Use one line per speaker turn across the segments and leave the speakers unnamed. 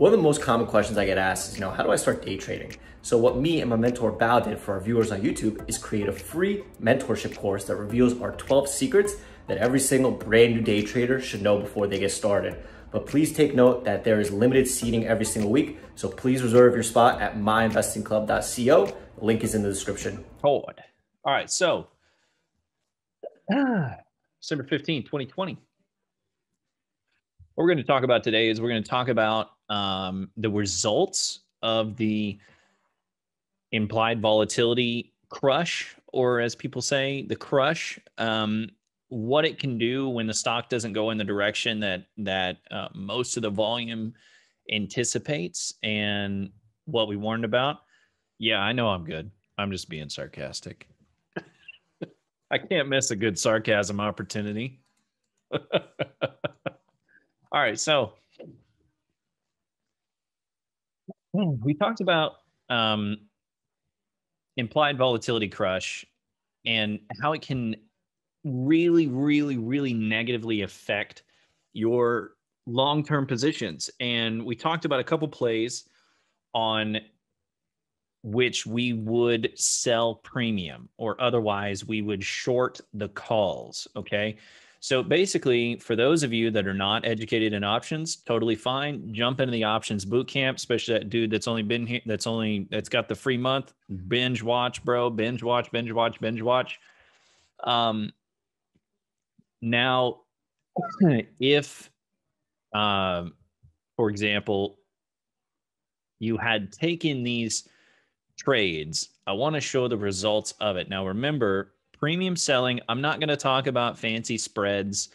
One of the most common questions I get asked is, you know, how do I start day trading? So what me and my mentor Bao did for our viewers on YouTube is create a free mentorship course that reveals our 12 secrets that every single brand new day trader should know before they get started. But please take note that there is limited seating every single week. So please reserve your spot at myinvestingclub.co. link is in the description. Hold. All right. So, ah, December 15, 2020. What we're going to talk about today is we're going to talk about um, the results of the implied volatility crush, or as people say, the crush. Um, what it can do when the stock doesn't go in the direction that that uh, most of the volume anticipates, and what we warned about. Yeah, I know I'm good. I'm just being sarcastic. I can't miss a good sarcasm opportunity. All right, so hmm, we talked about um, implied volatility crush and how it can really, really, really negatively affect your long term positions. And we talked about a couple plays on which we would sell premium or otherwise we would short the calls. Okay. So basically, for those of you that are not educated in options, totally fine. Jump into the options boot camp, especially that dude that's only been here, that's only that's got the free month. Mm-hmm. Binge watch, bro. Binge watch, binge watch, binge watch. Um now if uh, for example, you had taken these trades, I want to show the results of it. Now remember, premium selling. I'm not going to talk about fancy spreads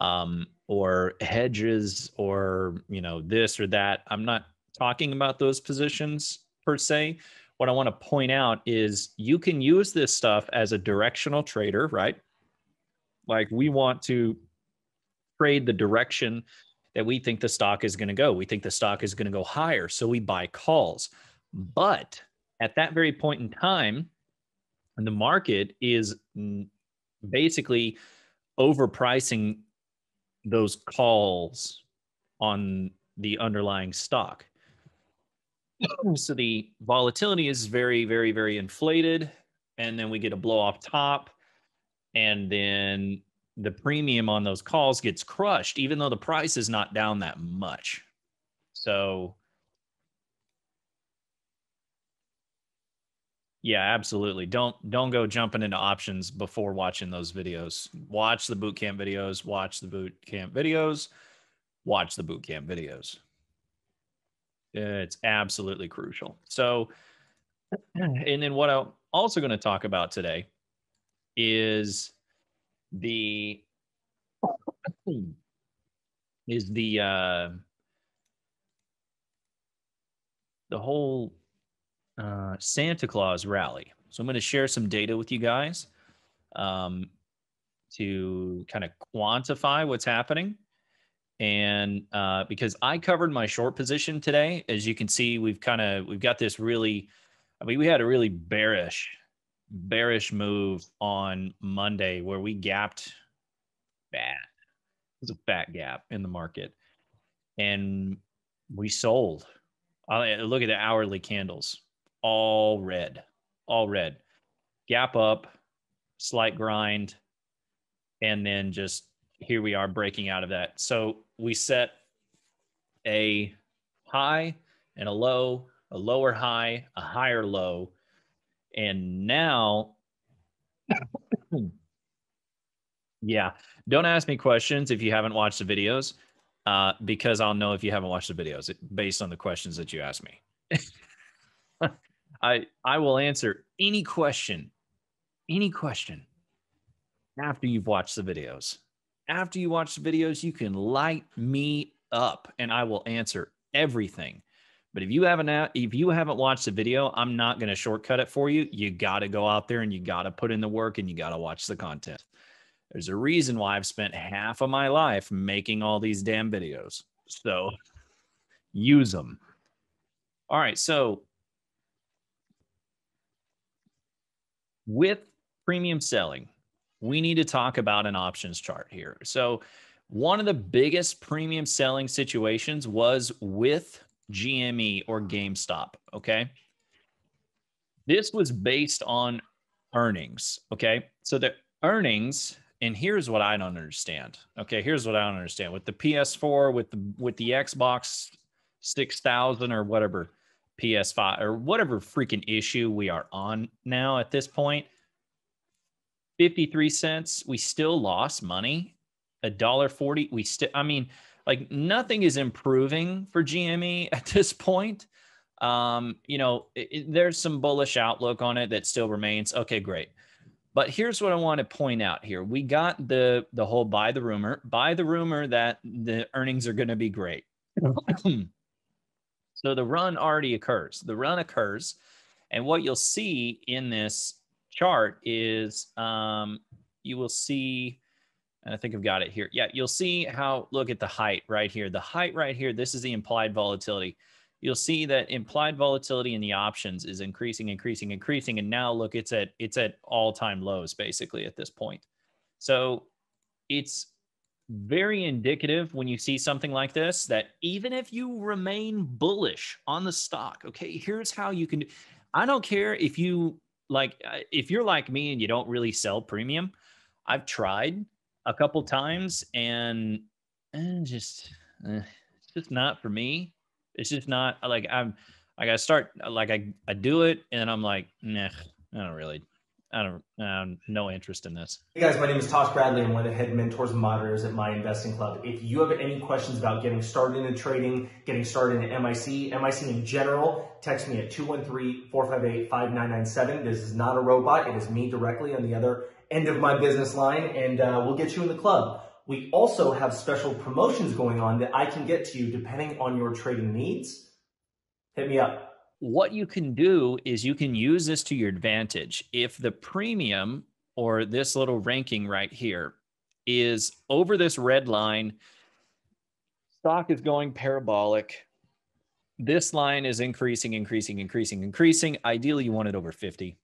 um, or hedges or you know this or that. I'm not talking about those positions per se. What I want to point out is you can use this stuff as a directional trader, right? Like we want to trade the direction that we think the stock is going to go. We think the stock is going to go higher, so we buy calls. But at that very point in time, and the market is hmm. basically overpricing those calls on the underlying stock. So the volatility is very, very, very inflated. And then we get a blow off top. And then the premium on those calls gets crushed, even though the price is not down that much. So yeah absolutely don't don't go jumping into options before watching those videos watch the boot camp videos watch the boot camp videos watch the boot camp videos it's absolutely crucial so and then what i'm also going to talk about today is the is the uh the whole uh, Santa Claus rally. So I'm going to share some data with you guys um, to kind of quantify what's happening. And uh, because I covered my short position today, as you can see, we've kind of we've got this really. I mean, we had a really bearish, bearish move on Monday where we gapped bad. It was a fat gap in the market, and we sold. I look at the hourly candles all red, all red. Gap up, slight grind, and then just here we are breaking out of that. So we set a high and a low, a lower high, a higher low. And now, yeah, don't ask me questions if you haven't watched the videos, uh, because I'll know if you haven't watched the videos based on the questions that you asked me. I I will answer any question, any question after you've watched the videos. After you watch the videos, you can light me up and I will answer everything. But if you haven't if you haven't watched the video, I'm not going to shortcut it for you. You got to go out there and you got to put in the work and you got to watch the content. There's a reason why I've spent half of my life making all these damn videos. So use them. All right, so with premium selling, we need to talk about an options chart here. So, one of the biggest premium selling situations was with GME or GameStop. Okay. This was based on earnings. Okay. So, the earnings and here's what I don't understand. Okay, here's what I don't understand with the PS4, with the with the Xbox 6000 or whatever. PS5 or whatever freaking issue we are on now at this point. 53 cents, we still lost money. A dollar 40, we still I mean, like nothing is improving for GME at this point. Um, you know, it, it, there's some bullish outlook on it that still remains. Okay, great. But here's what I want to point out here. We got the the whole buy the rumor, buy the rumor that the earnings are going to be great. So the run already occurs. The run occurs. And what you'll see in this chart is um, you will see, and I think I've got it here. Yeah, you'll see how, look at the height right here. The height right here, this is the implied volatility. You'll see that implied volatility in the options is increasing, increasing, increasing. And now look, it's at, it's at all time lows basically at this point. So it's very indicative when you see something like this that even if you remain bullish on the stock, okay, here's how you can. I don't care if you like, uh, if you're like me and you don't really sell premium, I've tried a couple times and, and eh, just, eh, it's just not for me. It's just not like I'm, like I start, like I, I do it and I'm like, nah, I don't really, I don't, I um, no interest in this. Hey guys, my name is Tosh Bradley. I'm one of the head mentors and moderators at My Investing Club. If you have any questions about getting started in trading, getting started in MIC, MIC in general, text me at 213-458-5997. This is not a robot. It is me directly on the other end of my business line and uh, we'll get you in the club. We also have special promotions going on that I can get to you depending on your trading needs. Hit me up what you can do is you can use this to your advantage. If the premium or this little ranking right here is over this red line, stock is going parabolic. This line is increasing, increasing, increasing, increasing. Ideally, you want it over 50.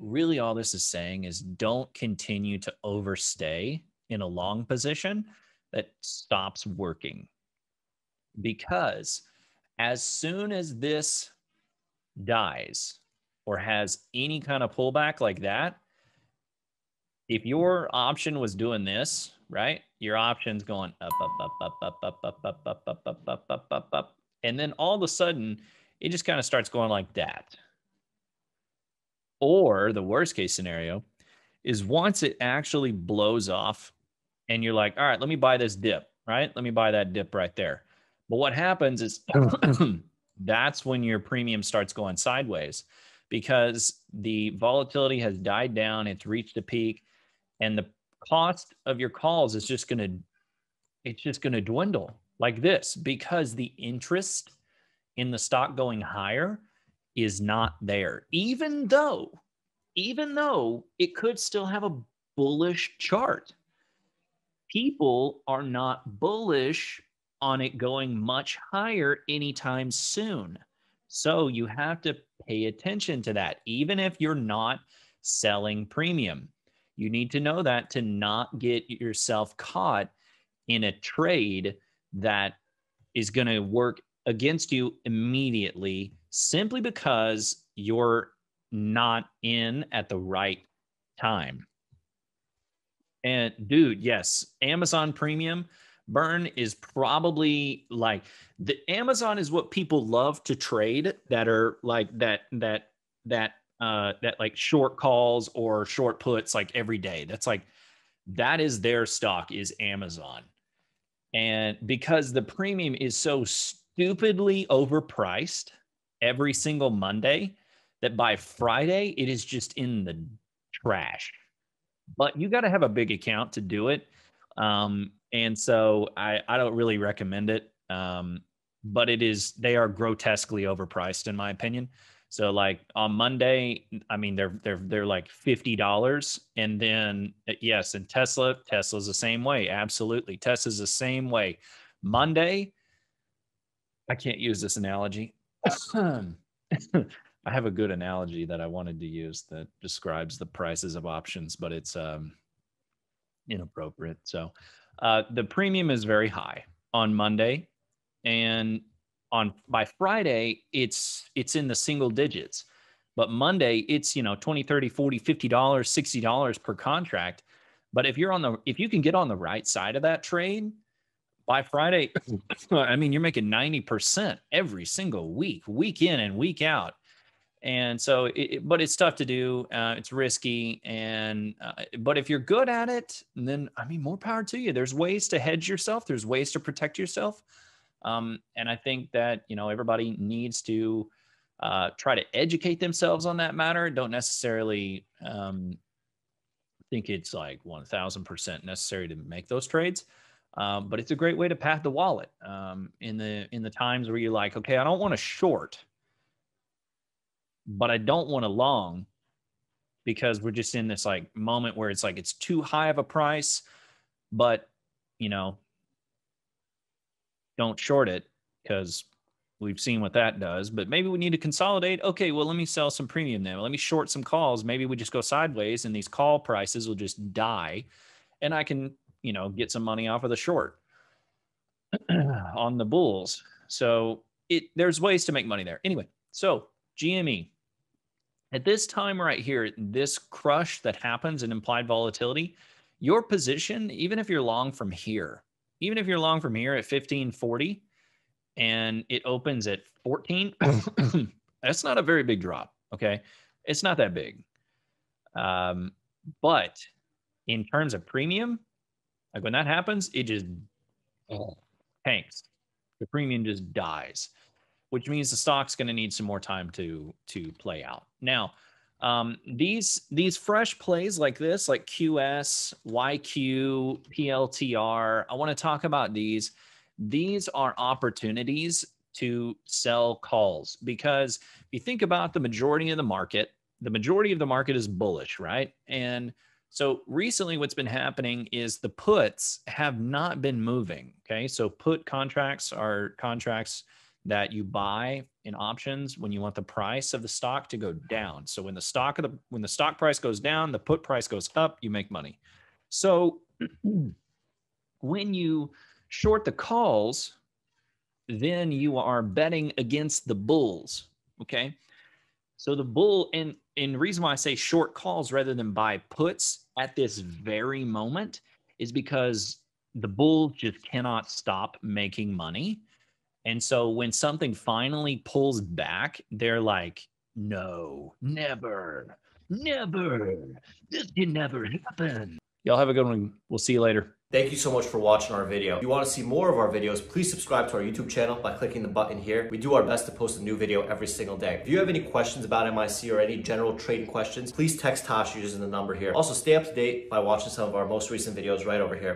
Really, all this is saying is don't continue to overstay in a long position that stops working because as soon as this dies or has any kind of pullback like that, if your option was doing this, right? Your option's going up, up, up, up, up, up, up, up, up, up, up, up, up, up, up. And then all of a sudden, it just kind of starts going like that. Or the worst case scenario is once it actually blows off and you're like, all right, let me buy this dip, right? Let me buy that dip right there. But what happens is that's when your premium starts going sideways because the volatility has died down, it's reached a peak, and the cost of your calls is just going to it's just going to dwindle like this because the interest in the stock going higher is not there even though even though it could still have a bullish chart people are not bullish on it going much higher anytime soon. So you have to pay attention to that, even if you're not selling premium. You need to know that to not get yourself caught in a trade that is going to work against you immediately simply because you're not in at the right time. And dude, yes, Amazon Premium burn is probably like the Amazon is what people love to trade that are like that that that uh that like short calls or short puts like every day. That's like that is their stock is Amazon. And because the premium is so stupidly overpriced every single Monday that by Friday it is just in the trash. But you got to have a big account to do it. Um, and so I I don't really recommend it. Um, but it is they are grotesquely overpriced in my opinion. So like on Monday, I mean they're they're they're like fifty dollars, and then uh, yes, and Tesla Tesla's the same way. Absolutely, Tesla's the same way. Monday, I can't use this analogy. I have a good analogy that I wanted to use that describes the prices of options, but it's um, inappropriate. So uh, the premium is very high on Monday, and on by Friday it's it's in the single digits. But Monday it's you know 20, 30, 40, 50 dollars, 60 dollars per contract. But if you're on the if you can get on the right side of that trade by Friday, I mean you're making 90% every single week, week in and week out and so it, but it's tough to do uh, it's risky and uh, but if you're good at it then i mean more power to you there's ways to hedge yourself there's ways to protect yourself um, and i think that you know everybody needs to uh, try to educate themselves on that matter don't necessarily um, think it's like 1000% necessary to make those trades um, but it's a great way to pad the wallet um, in the in the times where you're like okay i don't want to short but I don't want to long because we're just in this like moment where it's like it's too high of a price, but you know, don't short it because we've seen what that does. But maybe we need to consolidate. Okay, well, let me sell some premium then. Let me short some calls. Maybe we just go sideways and these call prices will just die. And I can, you know, get some money off of the short on the bulls. So it there's ways to make money there. Anyway, so GME, at this time right here, this crush that happens in implied volatility, your position, even if you're long from here, even if you're long from here at 1540 and it opens at 14, that's not a very big drop. Okay. It's not that big. Um, but in terms of premium, like when that happens, it just oh, tanks. The premium just dies which means the stock's going to need some more time to to play out. Now, um, these these fresh plays like this, like QS, YQ, PLTR, I want to talk about these. These are opportunities to sell calls because if you think about the majority of the market, the majority of the market is bullish, right? And so recently, what's been happening is the puts have not been moving. Okay, so put contracts are contracts that you buy in options when you want the price of the stock to go down. So when the stock of the when the stock price goes down, the put price goes up, you make money. So when you short the calls, then you are betting against the bulls, okay? So the bull and and reason why I say short calls rather than buy puts at this very moment is because the bull just cannot stop making money and so when something finally pulls back, they're like, no, never, never, this can never happen. Y'all have a good one. We'll see you later. Thank you so much for watching our video. If you want to see more of our videos, please subscribe to our YouTube channel by clicking the button here. We do our best to post a new video every single day. If you have any questions about MIC or any general trading questions, please text Tosh using the number here. Also, stay up to date by watching some of our most recent videos right over here.